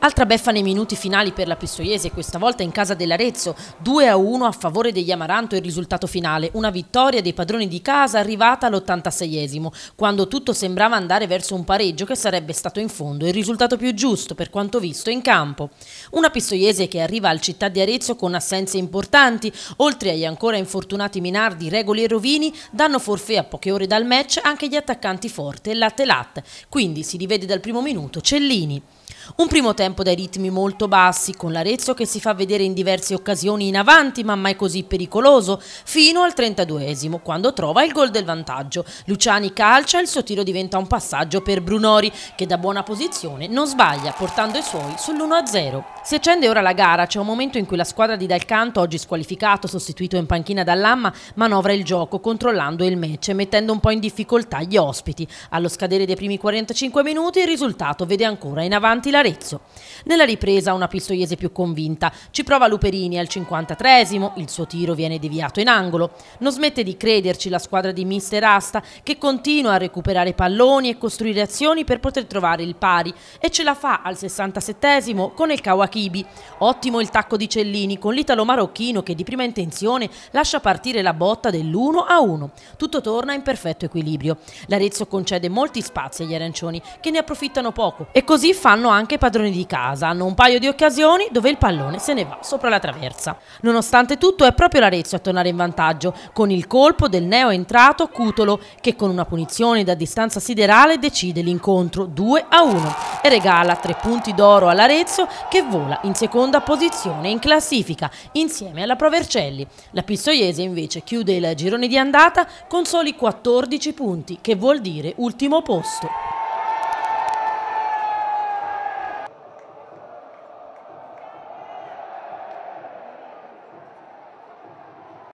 Altra beffa nei minuti finali per la Pistoiese, questa volta in casa dell'Arezzo, 2-1 a favore degli Amaranto il risultato finale, una vittoria dei padroni di casa arrivata all'86esimo, quando tutto sembrava andare verso un pareggio che sarebbe stato in fondo il risultato più giusto per quanto visto in campo. Una Pistoiese che arriva al città di Arezzo con assenze importanti, oltre agli ancora infortunati Minardi, Regoli e Rovini, danno forfè a poche ore dal match anche gli attaccanti Forte e Latte Latte, quindi si rivede dal primo minuto Cellini. Un primo tempo dai ritmi molto bassi, con l'Arezzo che si fa vedere in diverse occasioni in avanti ma mai così pericoloso, fino al 32esimo, quando trova il gol del vantaggio. Luciani calcia e il suo tiro diventa un passaggio per Brunori, che da buona posizione non sbaglia, portando i suoi sull'1-0. Si accende ora la gara, c'è un momento in cui la squadra di Dalcanto, oggi squalificato, sostituito in panchina dall'Amma, manovra il gioco controllando il match e mettendo un po' in difficoltà gli ospiti. Allo scadere dei primi 45 minuti il risultato vede ancora in avanti la dell'Arezzo. Nella ripresa una pistoiese più convinta, ci prova Luperini al 53esimo, il suo tiro viene deviato in angolo. Non smette di crederci la squadra di mister Asta che continua a recuperare palloni e costruire azioni per poter trovare il pari e ce la fa al 67esimo con il Kawakibi. Ottimo il tacco di Cellini con l'italo-marocchino che di prima intenzione lascia partire la botta dell'1 a 1. Tutto torna in perfetto equilibrio. L'Arezzo concede molti spazi agli arancioni che ne approfittano poco e così fanno anche anche padroni di casa. Hanno un paio di occasioni dove il pallone se ne va sopra la traversa. Nonostante tutto è proprio l'Arezzo a tornare in vantaggio con il colpo del neo entrato Cutolo che con una punizione da distanza siderale decide l'incontro 2 a 1 e regala tre punti d'oro all'Arezzo che vola in seconda posizione in classifica insieme alla Provercelli. La Pistoiese invece chiude il girone di andata con soli 14 punti che vuol dire ultimo posto.